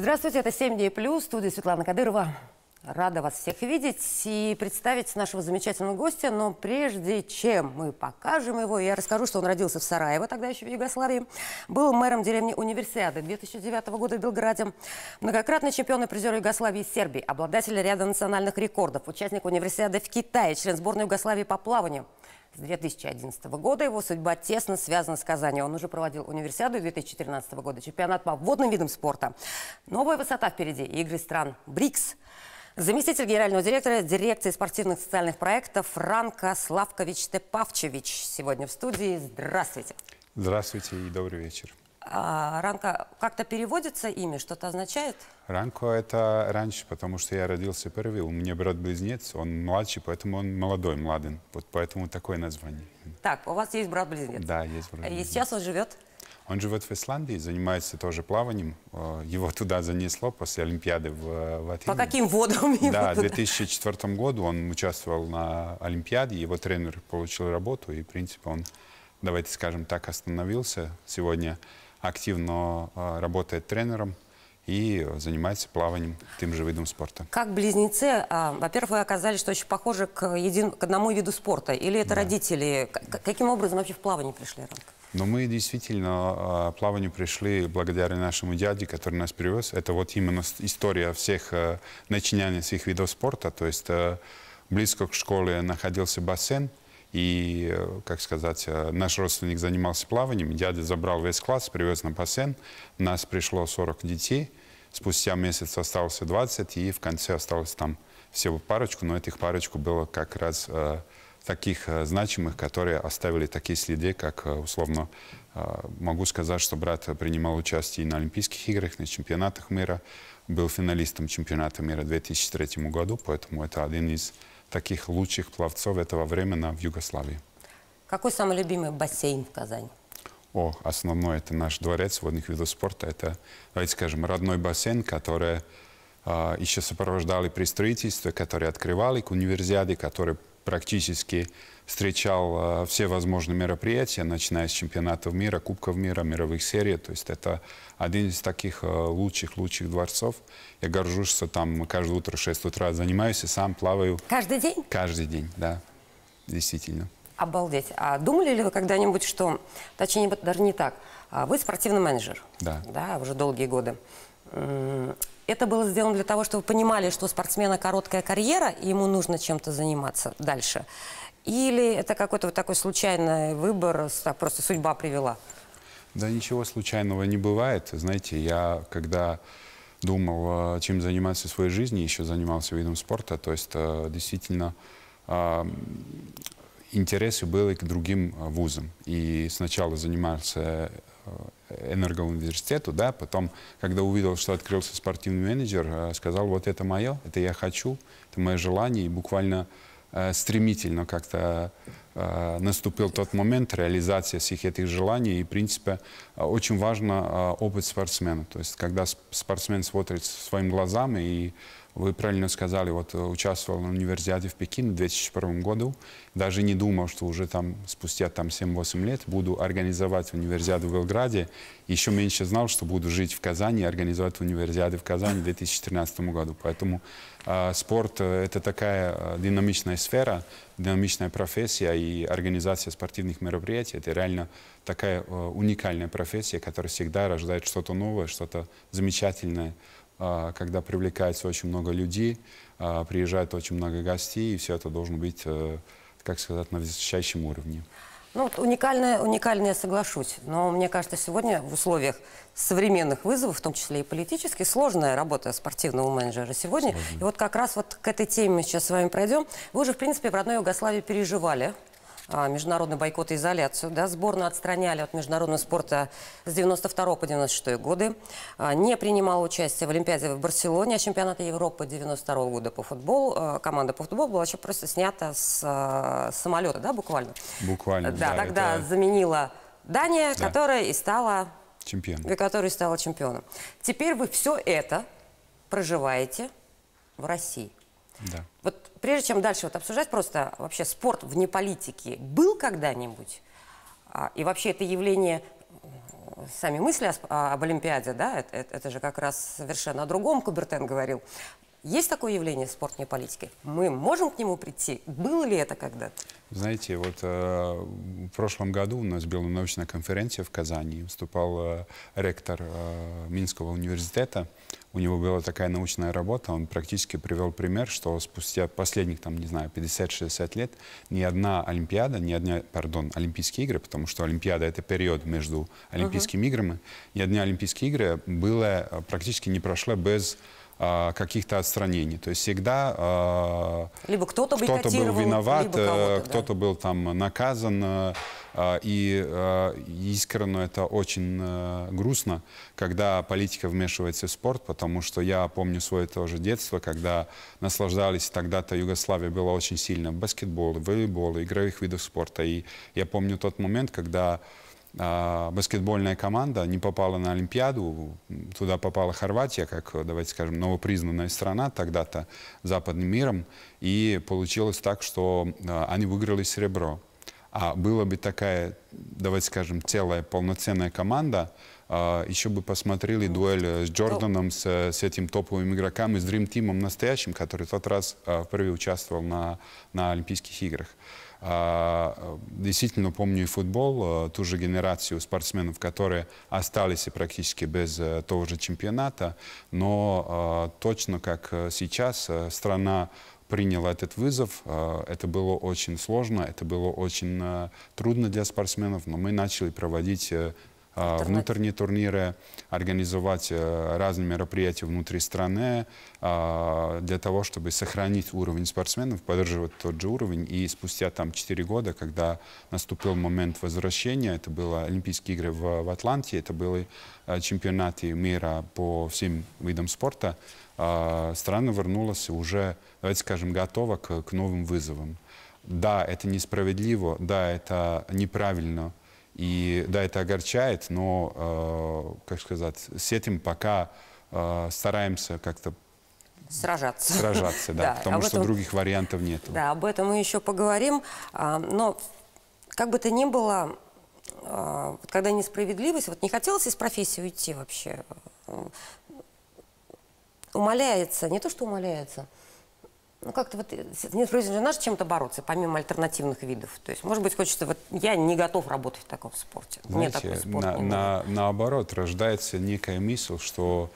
Здравствуйте, это 7 дней плюс, студия Светлана Кадырова. Рада вас всех видеть и представить нашего замечательного гостя. Но прежде чем мы покажем его, я расскажу, что он родился в Сараево, тогда еще в Югославии. Был мэром деревни Универсиады 2009 года в Белграде. Многократный чемпион и призер Югославии и Сербии, обладатель ряда национальных рекордов, участник Универсиады в Китае, член сборной Югославии по плаванию – с 2011 года. Его судьба тесно связана с Казани. Он уже проводил универсиаду 2013 года, чемпионат по водным видам спорта. Новая высота впереди. Игры стран БРИКС. Заместитель генерального директора дирекции спортивных и социальных проектов Ранка Славкович Тепавчевич сегодня в студии. Здравствуйте. Здравствуйте и добрый вечер. А ранка как-то переводится имя, что-то означает? Ранко это раньше, потому что я родился первый, у меня брат-близнец, он младший, поэтому он молодой, младен, вот поэтому такое название. Так, у вас есть брат-близнец? Да, есть брат-близнец. И сейчас он живет? Он живет в Исландии, занимается тоже плаванием. Э, его туда занесло после Олимпиады в, э, в Атине. По каким водам? Да, в 2004 году он участвовал на Олимпиаде, его тренер получил работу, и, в принципе, он, давайте скажем так, остановился сегодня активно а, работает тренером и занимается плаванием, тем же видом спорта. Как близнецы, а, во-первых, вы оказались, что очень похожи к, един... к одному виду спорта. Или это да. родители? каким образом вообще в плавание пришли, Но мы действительно а, к плаванию пришли благодаря нашему дяде, который нас привез. Это вот именно история всех начинаний всех видов спорта. То есть близко к школе находился бассейн, и, как сказать, э, наш родственник занимался плаванием. Дядя забрал весь класс, привез на бассейн. Нас пришло 40 детей. Спустя месяц осталось 20, и в конце осталось там всего парочку. Но этих парочку было как раз э, таких э, значимых, которые оставили такие следы, как, э, условно, э, могу сказать, что брат принимал участие и на Олимпийских играх, на чемпионатах мира. Был финалистом чемпионата мира в 2003 году, поэтому это один из таких лучших пловцов этого времени в Югославии. Какой самый любимый бассейн в Казани? О, основной это наш дворец водных видов спорта. Это, давайте скажем, родной бассейн, который э, а, еще сопровождали при строительстве, который открывали к универсиаде, который практически встречал э, все возможные мероприятия, начиная с чемпионатов мира, Кубков мира, мировых серий. То есть это один из таких лучших-лучших э, дворцов. Я горжусь, что там каждое утро в 6 утра занимаюсь и сам плаваю. Каждый день? Каждый день, да. Действительно. Обалдеть. А думали ли вы когда-нибудь, что, точнее, даже не так, а вы спортивный менеджер? Да. Да, уже долгие годы. Это было сделано для того, чтобы вы понимали, что у спортсмена короткая карьера, и ему нужно чем-то заниматься дальше. Или это какой-то вот такой случайный выбор, так просто судьба привела? Да ничего случайного не бывает. Знаете, я когда думал, а, чем заниматься в своей жизни, еще занимался видом спорта, то есть а, действительно а, интересы были к другим вузам. И сначала занимался Э, энергоуниверситету, да, потом, когда увидел, что открылся спортивный менеджер, э, сказал, вот это мое, это я хочу, это мое желание, и буквально э, стремительно как-то наступил тот момент реализации всех этих желаний. И, в принципе, очень важно опыт спортсмена. То есть, когда спортсмен смотрит своими глазами и вы правильно сказали, вот э, участвовал в универсиаде в Пекине в 2001 году. Даже не думал, что уже там спустя там 7-8 лет буду организовать универсиаду в Белграде. Еще меньше знал, что буду жить в Казани и организовать универсиаду в Казани в 2013 году. Поэтому э, спорт э, – это такая э, динамичная сфера, динамичная профессия и организация спортивных мероприятий – это реально такая э, уникальная профессия, которая всегда рождает что-то новое, что-то замечательное. А, когда привлекается очень много людей, а, приезжает очень много гостей, и все это должно быть, э, как сказать, на высочайшем уровне. Ну, вот уникальное, уникальное, соглашусь. Но мне кажется, сегодня в условиях современных вызовов, в том числе и политических, сложная работа спортивного менеджера сегодня. Сложно. И вот как раз вот к этой теме мы сейчас с вами пройдем. Вы уже, в принципе, в родной Югославии переживали а, международный бойкот и изоляцию. Да, сборную отстраняли от международного спорта с 92 по 96 годы. А, не принимала участие в Олимпиаде в Барселоне, а чемпионата Европы 92 года по футболу. А, команда по футболу была вообще просто снята с самолета, да, буквально? Буквально, да. да тогда это... заменила Дания, да. которая и стала... Чемпионом. Которая стала чемпионом. Теперь вы все это проживаете в России. Да. Вот прежде чем дальше вот обсуждать, просто вообще спорт вне политики был когда-нибудь? А, и вообще это явление, сами мысли о, об Олимпиаде, да, это, это, это же как раз совершенно о другом Кубертен говорил, есть такое явление в спортивной политике? Мы можем к нему прийти? Было ли это когда-то? Знаете, вот э, в прошлом году у нас была научная конференция в Казани. Выступал э, ректор э, Минского университета. У него была такая научная работа. Он практически привел пример, что спустя последних, там, не знаю, 50-60 лет ни одна Олимпиада, ни одна, пардон, Олимпийские игры, потому что Олимпиада — это период между Олимпийскими uh -huh. играми, ни одна Олимпийские игры было, э, практически не прошло без а, каких-то отстранений. То есть всегда а, либо кто-то кто, был виноват, э, кто-то да. был там наказан. Э, а, и э, искренне это очень грустно, когда политика вмешивается в спорт, потому что я помню свое тоже детство, когда наслаждались тогда-то Югославия была очень сильна сильно баскетбол, волейболе, игровых видов спорта. И я помню тот момент, когда а, баскетбольная команда не попала на Олимпиаду, туда попала Хорватия, как, давайте скажем, новопризнанная страна тогда-то западным миром, и получилось так, что а, они выиграли серебро. А было бы такая, давайте скажем, целая полноценная команда, а, еще бы посмотрели дуэль э, с ну, Джорданом, с, с этим топовым игроком, и с Dream Team настоящим, который в тот раз а, впервые участвовал на, на Олимпийских играх. А, э, действительно помню и футбол, э, ту же генерацию спортсменов, которые остались практически без того же чемпионата, но точно как сейчас страна приняла этот вызов. А, это было очень сложно, это было очень э, трудно для спортсменов, но мы начали проводить э, а, внутренние турниры, организовать э, разные мероприятия внутри страны а, для того, чтобы сохранить уровень спортсменов, поддерживать тот же уровень. И спустя там 4 года, когда наступил момент возвращения, это были Олимпийские игры в, в Атланте, это были э, чемпионаты мира по всем видам спорта, а, страна вернулась уже, давайте скажем, готова к, к новым вызовам. Да, это несправедливо, да, это неправильно, и да, это огорчает, но, э, как сказать, с этим пока э, стараемся как-то сражаться. Сражаться, да, да потому этом, что других вариантов нет. Да, об этом мы еще поговорим. А, но как бы то ни было, а, вот когда несправедливость, вот не хотелось из профессии уйти вообще? Э, умоляется, не то что умоляется, ну, как-то вот э, нет жизни же надо чем-то бороться, помимо альтернативных видов. То есть, может быть, хочется, вот я не готов работать в таком спорте. Знаете, Мне такой спорт на, не на, наоборот, рождается некая мысль, что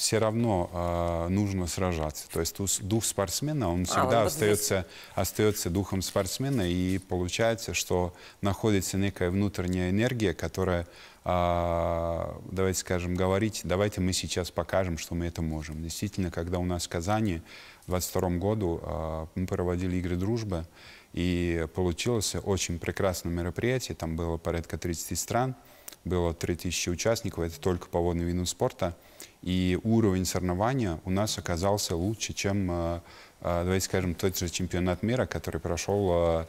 все равно э, нужно сражаться. То есть дух спортсмена, он всегда а, он остается, остается духом спортсмена, и получается, что находится некая внутренняя энергия, которая, э, давайте скажем, говорить, давайте мы сейчас покажем, что мы это можем. Действительно, когда у нас в Казани в 22 году э, мы проводили игры дружбы, и получилось очень прекрасное мероприятие, там было порядка 30 стран, было 3000 участников, это только по водным видам спорта. И уровень соревнования у нас оказался лучше, чем, э, э, давайте скажем, тот же чемпионат мира, который прошел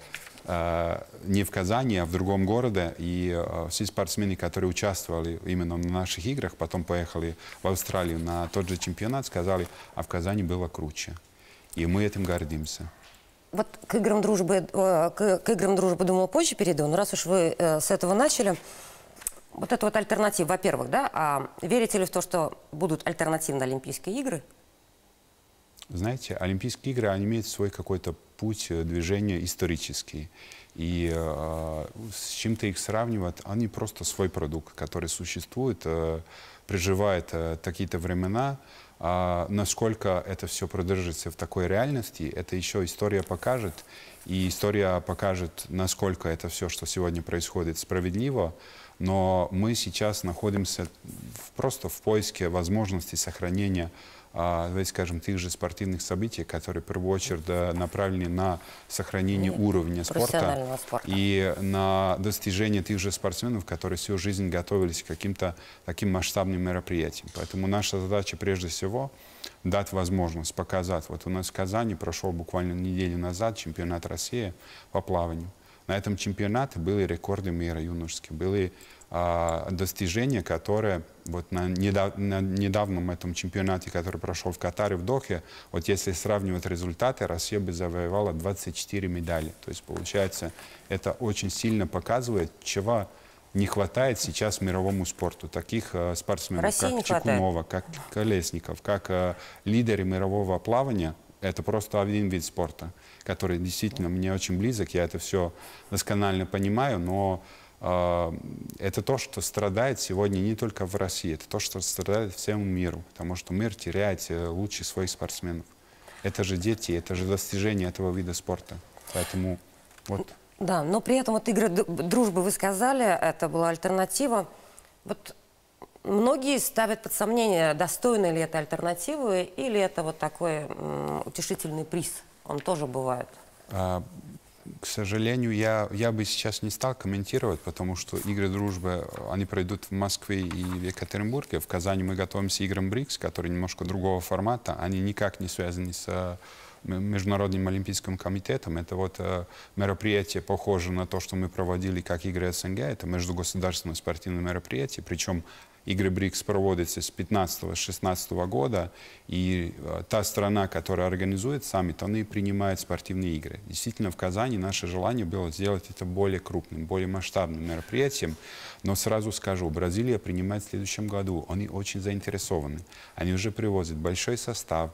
э, не в Казани, а в другом городе. И все спортсмены, которые участвовали именно на наших играх, потом поехали в Австралию на тот же чемпионат, сказали, а в Казани было круче. И мы этим гордимся. Вот к играм дружбы, к, играм дружбы, думаю, позже перейду, но раз уж вы с этого начали, вот это вот альтернатива, во-первых, да, а верите ли в то, что будут альтернативные Олимпийские игры? Знаете, Олимпийские игры, они имеют свой какой-то путь э, движения исторический. И э, с чем-то их сравнивать, они просто свой продукт, который существует, э, проживает э, такие-то времена. Э, насколько это все продержится в такой реальности, это еще история покажет. И история покажет, насколько это все, что сегодня происходит, справедливо но мы сейчас находимся в, просто в поиске возможности сохранения а, давайте скажем, тех же спортивных событий, которые в первую очередь направлены на сохранение уровня спорта, спорта и на достижение тех же спортсменов, которые всю жизнь готовились к каким-то таким масштабным мероприятиям. Поэтому наша задача прежде всего дать возможность показать. Вот у нас в Казани прошел буквально неделю назад чемпионат России по плаванию. На этом чемпионате были рекорды мира юношеские, были а, достижения, которые вот на, недав, на недавнем этом чемпионате, который прошел в Катаре, в Дохе, вот если сравнивать результаты, Россия бы завоевала 24 медали. То есть, получается, это очень сильно показывает, чего не хватает сейчас мировому спорту. Таких э, спортсменов, России как Чекунова, как Колесников, как э, лидеры мирового плавания, это просто один вид спорта, который действительно мне очень близок. Я это все досконально понимаю, но э, это то, что страдает сегодня не только в России, это то, что страдает всему миру, потому что мир теряет э, лучших своих спортсменов. Это же дети, это же достижение этого вида спорта. Поэтому вот. Да, но при этом вот игры дружбы вы сказали, это была альтернатива. Вот Многие ставят под сомнение, достойны ли это альтернативы или это вот такой утешительный приз. Он тоже бывает. А, к сожалению, я, я бы сейчас не стал комментировать, потому что игры дружбы, они пройдут в Москве и в Екатеринбурге. В Казани мы готовимся к играм БРИКС, которые немножко другого формата. Они никак не связаны с э, Международным Олимпийским комитетом. Это вот э, мероприятие похоже на то, что мы проводили как игры СНГ. Это междугосударственное спортивное мероприятие. Причем Игры БРИКС проводятся с 15-16 года, и э, та страна, которая организует саммит, она и принимает спортивные игры. Действительно, в Казани наше желание было сделать это более крупным, более масштабным мероприятием, но сразу скажу, Бразилия принимает в следующем году, они очень заинтересованы, они уже привозят большой состав,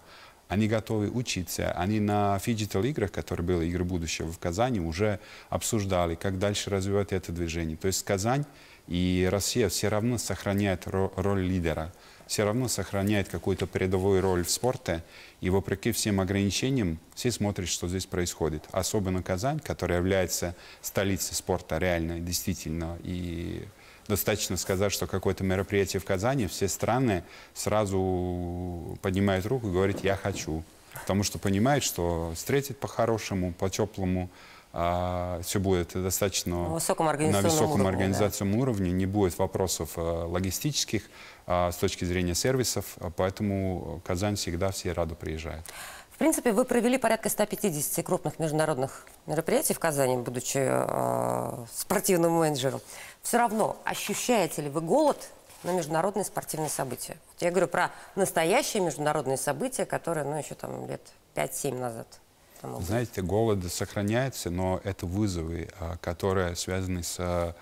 они готовы учиться. Они на фиджитал-играх, которые были игры будущего в Казани, уже обсуждали, как дальше развивать это движение. То есть Казань и Россия все равно сохраняет роль лидера, все равно сохраняет какую-то передовую роль в спорте. И вопреки всем ограничениям, все смотрят, что здесь происходит. Особенно Казань, которая является столицей спорта реально, действительно. И достаточно сказать, что какое-то мероприятие в Казани, все страны сразу поднимают руку и говорят «я хочу». Потому что понимают, что встретить по-хорошему, по-теплому, по хорошему по теплому а, все будет достаточно высоком на высоком уровне, организационном да. уровне, не будет вопросов э, логистических а, с точки зрения сервисов, поэтому Казань всегда все рады приезжает. В принципе, вы провели порядка 150 крупных международных мероприятий в Казани, будучи э, спортивным менеджером. Все равно ощущаете ли вы голод на международные спортивные события? я говорю про настоящие международные события, которые ну, еще там лет 5-7 назад. Знаете, голод сохраняется, но это вызовы, а, которые связаны с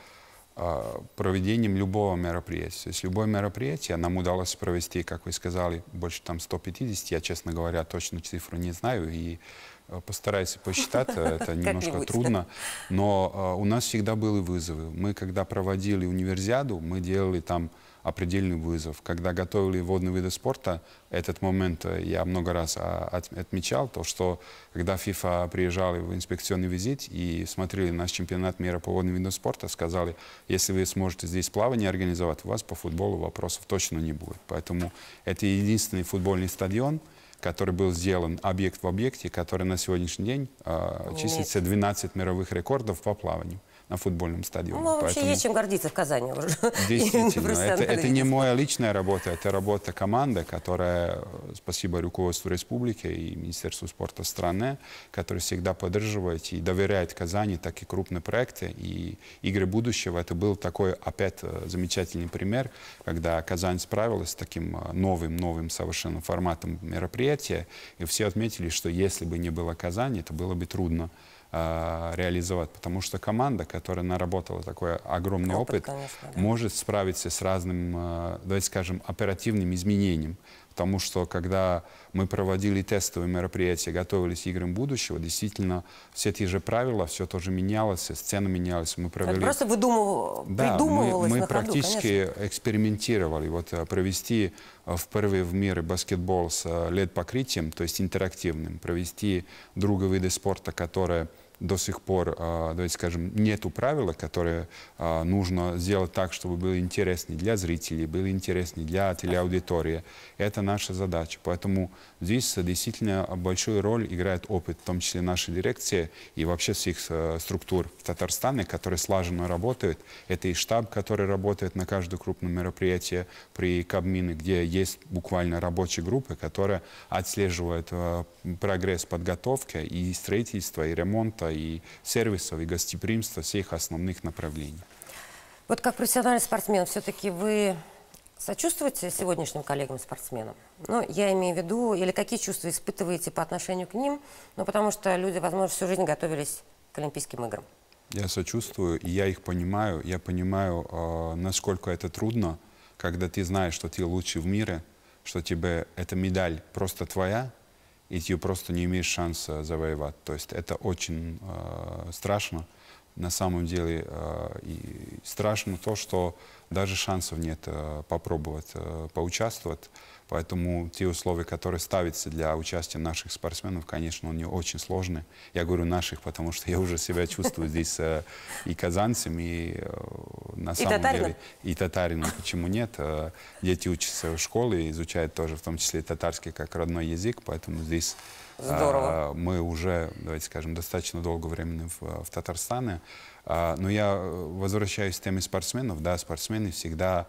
а, проведением любого мероприятия. То есть любое мероприятие а, нам удалось провести, как вы сказали, больше там 150, я, честно говоря, точно цифру не знаю, и постараюсь посчитать, это немножко трудно, но у нас всегда были вызовы. Мы, когда проводили универсиаду, мы делали там определенный вызов. Когда готовили водные виды спорта, этот момент э, я много раз а, отмечал, то что когда ФИФА приезжали в инспекционный визит и смотрели наш чемпионат мира по водным видам спорта, сказали, если вы сможете здесь плавание организовать, у вас по футболу вопросов точно не будет. Поэтому это единственный футбольный стадион, который был сделан объект в объекте, который на сегодняшний день э, числится 12 мировых рекордов по плаванию на футбольном стадионе. Ну, вообще Поэтому... есть чем гордиться в Казани уже. Действительно, это, это не моя личная работа, это работа команды, которая, э, спасибо руководству республики и Министерству спорта страны, которые всегда поддерживает и доверяет Казани такие крупные проекты. И игры будущего, это был такой опять э, замечательный пример, когда Казань справилась с таким новым-новым э, совершенно форматом мероприятия, и все отметили, что если бы не было Казани, это было бы трудно. А, реализовать, потому что команда, которая наработала такой огромный опыт, опыт конечно, да. может справиться с разным, а, давайте скажем, оперативным изменением. Потому что, когда мы проводили тестовые мероприятия, готовились к играм будущего, действительно, все те же правила, все тоже менялось, сцена менялась. Мы провели... Это просто выдумывалось да, мы, мы на практически ходу, экспериментировали. Вот э, провести впервые э, в мире баскетбол с э, лед покрытием, то есть интерактивным, провести другие виды спорта, которые до сих пор, а, давайте скажем, нету правила, которое а, нужно сделать так, чтобы было интереснее для зрителей, было интереснее для телеаудитории. Это наша задача. Поэтому Здесь э, действительно большую роль играет опыт, в том числе нашей дирекции и вообще всех э, структур в Татарстане, которые слаженно работают. Это и штаб, который работает на каждом крупном мероприятие, при Кабмине, где есть буквально рабочие группы, которые отслеживают э, прогресс подготовки и строительства, и ремонта, и сервисов, и гостеприимства всех основных направлений. Вот как профессиональный спортсмен, все-таки вы Сочувствуете сегодняшним коллегам-спортсменам? Ну, я имею в виду, или какие чувства испытываете по отношению к ним? Ну, потому что люди, возможно, всю жизнь готовились к Олимпийским играм. Я сочувствую, и я их понимаю. Я понимаю, э, насколько это трудно, когда ты знаешь, что ты лучший в мире, что тебе эта медаль просто твоя, и ты просто не имеешь шанса завоевать. То есть это очень э, страшно. На самом деле, э, и страшно то, что даже шансов нет э, попробовать э, поучаствовать. Поэтому те условия, которые ставятся для участия наших спортсменов, конечно, они очень сложны. Я говорю наших, потому что я уже себя чувствую здесь э, и казанцем, и на и самом татарином. деле... И татарином. Почему нет? Дети учатся в школе, изучают тоже, в том числе татарский, как родной язык, поэтому здесь... Здорово. Мы уже, давайте скажем, достаточно долгое время в, в Татарстане. А, но я э, возвращаюсь к теме спортсменов. Да, спортсмены всегда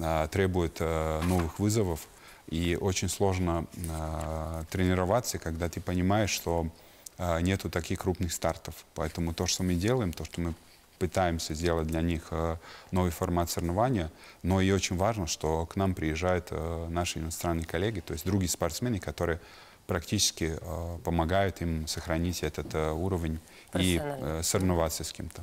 а, требуют э, новых вызовов. И очень сложно а, тренироваться, когда ты понимаешь, что нету таких крупных стартов. Поэтому то, что мы делаем, то, что мы пытаемся сделать для них э, новый формат соревнования, но и очень важно, что к нам приезжают наши иностранные коллеги, то есть другие спортсмены, которые практически э, помогают им сохранить этот э, уровень и э, соревноваться с кем-то.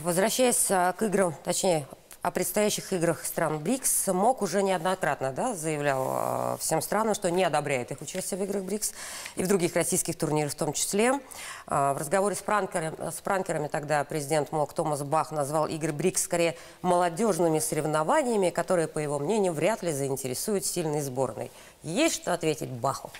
Возвращаясь к играм, точнее, о предстоящих играх стран БРИКС, МОК уже неоднократно да, заявлял всем странам, что не одобряет их участие в играх БРИКС и в других российских турнирах в том числе. В разговоре с, пранкерами, с пранкерами тогда президент МОК Томас Бах назвал игры БРИКС скорее молодежными соревнованиями, которые, по его мнению, вряд ли заинтересуют сильной сборной. Есть что ответить Баху?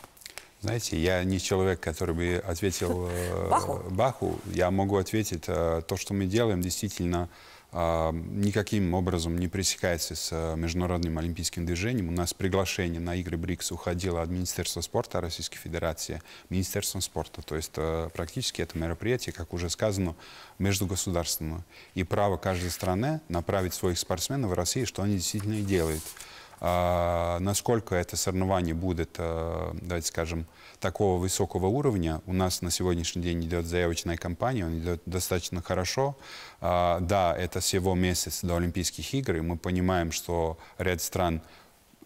Знаете, я не человек, который бы ответил э, Баху. Баху. Я могу ответить, э, то, что мы делаем, действительно э, никаким образом не пресекается с э, Международным олимпийским движением. У нас приглашение на игры БРИКС уходило от Министерства спорта Российской Федерации, Министерством спорта. То есть э, практически это мероприятие, как уже сказано, междугосударственное. И право каждой страны направить своих спортсменов в Россию, что они действительно и делают. А, насколько это соревнование будет, э, давайте скажем, такого высокого уровня, у нас на сегодняшний день идет заявочная кампания, он идет достаточно хорошо. А, да, это всего месяц до Олимпийских игр, и мы понимаем, что ряд стран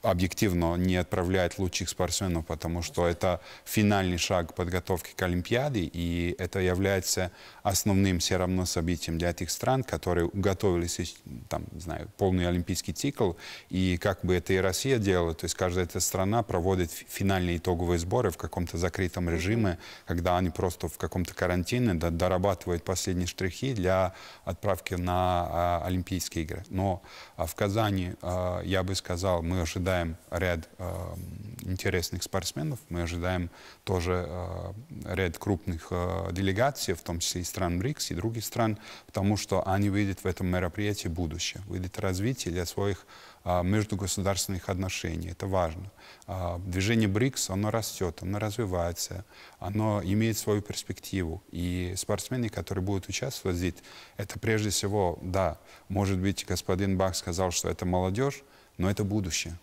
объективно не отправляет лучших спортсменов, потому что это финальный шаг подготовки к Олимпиаде, и это является основным все равно событием для этих стран, которые готовились, там, знаю, полный олимпийский цикл, и как бы это и Россия делала, то есть каждая эта страна проводит финальные итоговые сборы в каком-то закрытом режиме, когда они просто в каком-то карантине дорабатывают последние штрихи для отправки на а, Олимпийские игры. Но а, в Казани, а, я бы сказал, мы ожидаем ожидаем ряд э, интересных спортсменов, мы ожидаем тоже э, ряд крупных э, делегаций, в том числе и стран БРИКС, и других стран, потому что они видят в этом мероприятии будущее, видят развитие для своих э, междугосударственных отношений. Это важно. Э, движение БРИКС, оно растет, оно развивается, оно имеет свою перспективу. И спортсмены, которые будут участвовать здесь, это прежде всего, да, может быть, господин Бах сказал, что это молодежь, но это будущее.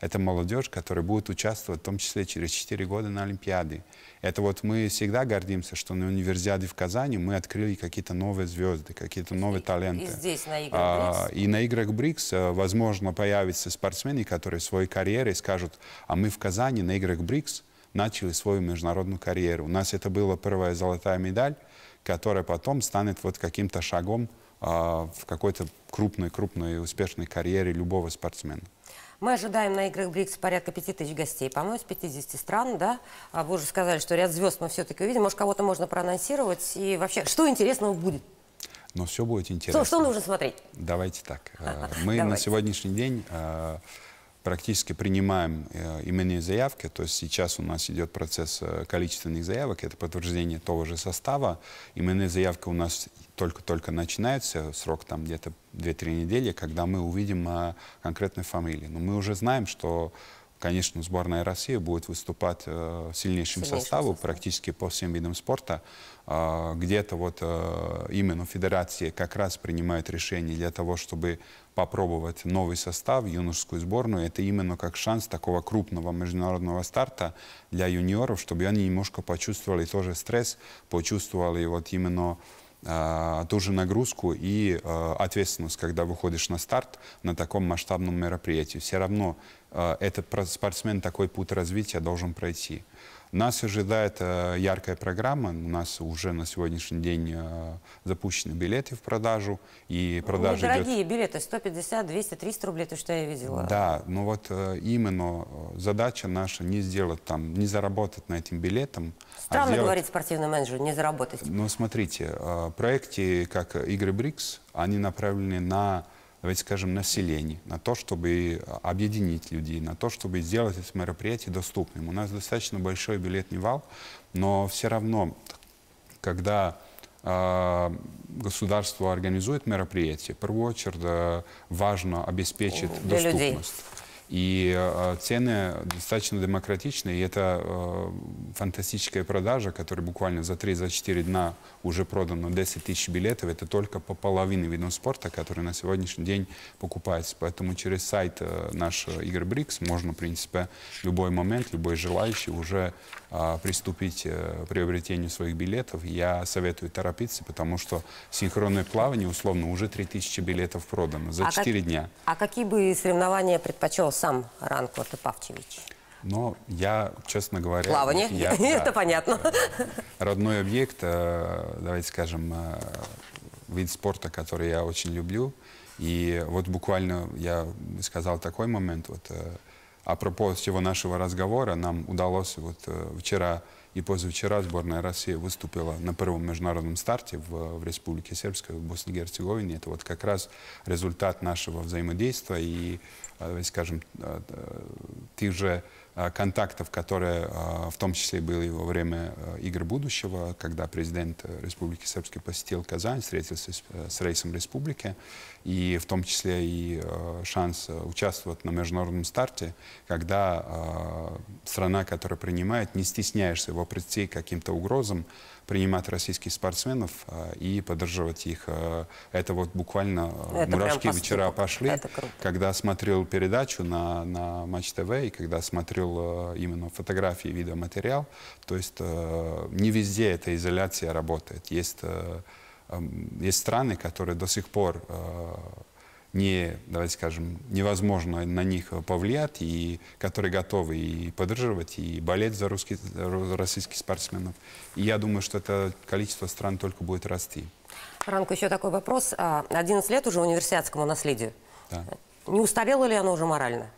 Это молодежь, которая будет участвовать, в том числе через 4 года на Олимпиаде. Это вот мы всегда гордимся, что на универсиаде в Казани мы открыли какие-то новые звезды, какие-то новые таленты. И здесь, на играх а, И на играх БРИКС, э, возможно, появятся спортсмены, которые своей карьерой скажут, а мы в Казани на играх БРИКС начали свою международную карьеру. У нас это была первая золотая медаль, которая потом станет вот каким-то шагом а, в какой-то крупной, крупной успешной карьере любого спортсмена. Мы ожидаем на играх БРИКС порядка 5 тысяч гостей, по-моему, из 50 стран, да? А вы уже сказали, что ряд звезд мы все-таки увидим. Может, кого-то можно проанонсировать? И вообще, что интересного будет? Но все будет интересно. Что, что нужно смотреть? Давайте так. мы давайте. на сегодняшний день а, практически принимаем э, именные заявки, то есть сейчас у нас идет процесс э, количественных заявок, это подтверждение того же состава. Именные заявки у нас только-только начинаются, срок там где-то 2-3 недели, когда мы увидим а, конкретные фамилии. Но мы уже знаем, что конечно, сборная России будет выступать э, сильнейшим, сильнейшим составом практически по всем видам спорта. Э, Где-то вот э, именно федерации как раз принимают решение для того, чтобы попробовать новый состав, юношескую сборную. Это именно как шанс такого крупного международного старта для юниоров, чтобы они немножко почувствовали тоже стресс, почувствовали вот именно э, ту же нагрузку и э, ответственность, когда выходишь на старт на таком масштабном мероприятии. Все равно а, этот спортсмен такой путь развития должен пройти. Нас ожидает э, яркая программа. У нас уже на сегодняшний день э, запущены билеты в продажу. И продажи ну, дорогие идет... билеты, 150, 200, 300 рублей, то, что я видела. Да, но ну вот э, именно задача наша не сделать там, не заработать на этим билетом. А Странно а сделать... говорить спортивному менеджеру, не заработать. Но ну, смотрите, проекты, как игры БРИКС, они направлены на давайте скажем, населения, на то, чтобы объединить людей, на то, чтобы сделать это мероприятие доступным. У нас достаточно большой билетный вал, но все равно, когда э, государство организует мероприятие, в первую очередь э, важно обеспечить Для доступность. Людей. И а, цены достаточно демократичные, и это а, фантастическая продажа, которая буквально за 3-4 дня уже продано 10 тысяч билетов, это только по половине видов спорта, который на сегодняшний день покупается. Поэтому через сайт э, наш э, Игорь Брикс можно, в принципе, в любой момент, любой желающий уже а, приступить э, к приобретению своих билетов. Я советую торопиться, потому что синхронное плавание, условно, уже 3000 билетов продано за а как... дня. А какие бы соревнования предпочел сам Ранко Тепавчевич? Но ну, я, честно говоря... Плавание, я, это понятно. Э, родной объект, э, давайте скажем, э, вид спорта, который я очень люблю. И вот буквально я сказал такой момент, вот апропо всего нашего разговора, нам удалось вот вчера и позавчера сборная России выступила на первом международном старте в, в Республике Сербской, в Босне-Герцеговине. Это вот как раз результат нашего взаимодействия и Э, скажем, э, э, тех же контактов, которые в том числе были во время игр будущего, когда президент Республики Сербской посетил Казань, встретился с рейсом Республики, и в том числе и шанс участвовать на международном старте, когда страна, которая принимает, не стесняешься его прийти к каким-то угрозам, принимать российских спортсменов э, и поддерживать их. Э, это вот буквально э, это мурашки вчера пошли, когда смотрел передачу на, на Матч ТВ и когда смотрел именно фотографии, видеоматериал. То есть не везде эта изоляция работает. Есть, эм, есть страны, которые до сих пор не, давайте скажем, невозможно на них повлиять, и которые готовы и поддерживать, и болеть за русских, российских спортсменов. И я думаю, что это количество стран только будет расти. Ранку, еще такой вопрос. 11 а, лет уже университетскому наследию. Да. Не устарело ли оно уже морально?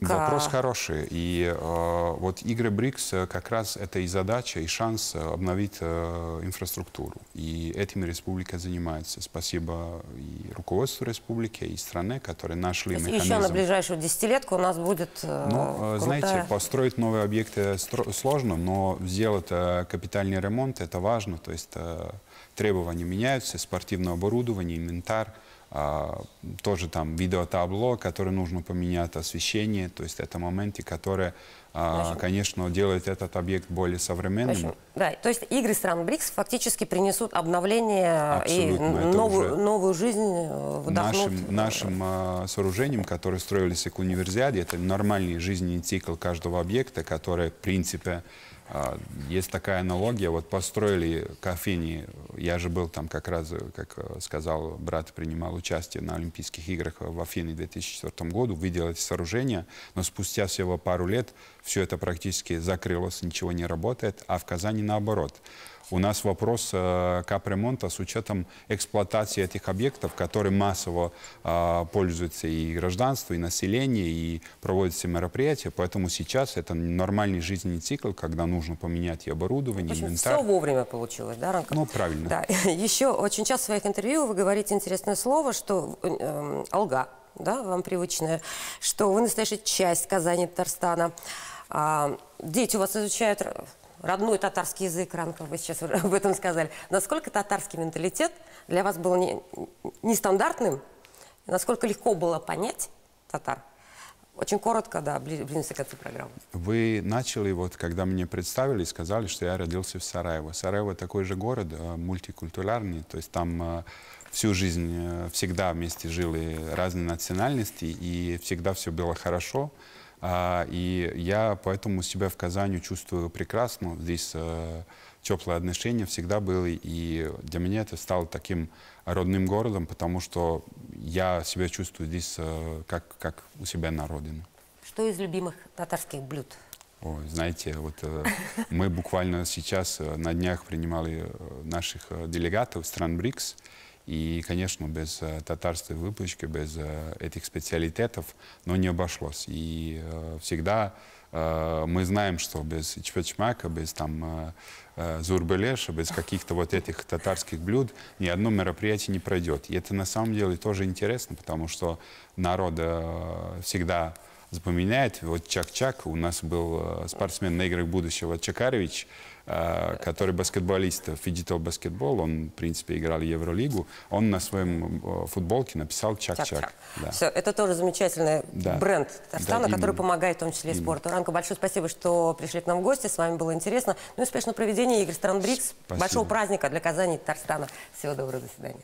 Вопрос хороший. И э, вот игры БРИКС э, как раз это и задача, и шанс э, обновить э, инфраструктуру. И этим республика занимается. Спасибо и руководству республики, и стране, которые нашли То механизм. Еще на ближайшую десятилетку у нас будет э, Ну, э, крутая... знаете, построить новые объекты сложно, но сделать э, капитальный ремонт – это важно. То есть э, требования меняются, спортивное оборудование, инвентарь. А, тоже там видеотабло, которое нужно поменять, освещение. То есть это моменты, которые, а, общем, конечно, делают этот объект более современным. да, то есть игры стран БРИКС фактически принесут обновление Абсолютно, и новую, новую жизнь э, вдохнут. Нашим, нашим э, а, сооружениям, которые строились к универсиаде, это нормальный жизненный цикл каждого объекта, который, в принципе, а, есть такая аналогия, вот построили кофейни, я же был там как раз, как э, сказал брат, принимал участие на Олимпийских играх э, в Афине в 2004 году, видел эти сооружения, но спустя всего пару лет все это практически закрылось, ничего не работает, а в Казани наоборот у нас вопрос э, капремонта с учетом эксплуатации этих объектов, которые массово а, пользуются и гражданство, и население, и проводятся мероприятия. Поэтому сейчас это нормальный жизненный цикл, когда нужно поменять и оборудование, общем, и инвентарь. Все вовремя получилось, да, Ранков? Ну, правильно. Да. Еще очень часто в своих интервью вы говорите интересное слово, что э, э «алга», да, вам привычное, что вы настоящая часть Казани, Татарстана. А, дети у вас изучают родной татарский язык, Ранка, вы сейчас об этом сказали. Насколько татарский менталитет для вас был не, нестандартным? Насколько легко было понять татар? Очень коротко, да, близнецы, к концу программы. Вы начали, вот, когда мне представили, сказали, что я родился в Сараево. Сараево такой же город, э, мультикультурный, то есть там э, всю жизнь э, всегда вместе жили разные национальности, и всегда все было хорошо. А, и я поэтому себя в Казани чувствую прекрасно. Здесь э, теплые отношения всегда были. И для меня это стало таким родным городом, потому что я себя чувствую здесь э, как, как у себя на родине. Что из любимых татарских блюд? Ой, знаете, вот э, мы буквально сейчас на днях принимали наших делегатов стран БРИКС. И, конечно, без э, татарской выпечки, без э, этих специалитетов, но не обошлось. И э, всегда мы знаем, что без чпечмака, без там зурбелеша, без каких-то вот этих татарских блюд ни одно мероприятие не пройдет. И это на самом деле тоже интересно, потому что народ всегда запоминает Вот Чак-Чак, у нас был спортсмен на играх будущего Чакаревич, а, который баскетболист, фидитал баскетбол, он, в принципе, играл Евролигу, он на своем э, футболке написал «Чак-Чак». Да. Все, это тоже замечательный да. бренд Татарстана, да, который помогает в том числе и спорту. Ранка, большое спасибо, что пришли к нам в гости, с вами было интересно. Ну и успешного проведения игр стран большого праздника для Казани и Татарстана. Всего доброго, до свидания.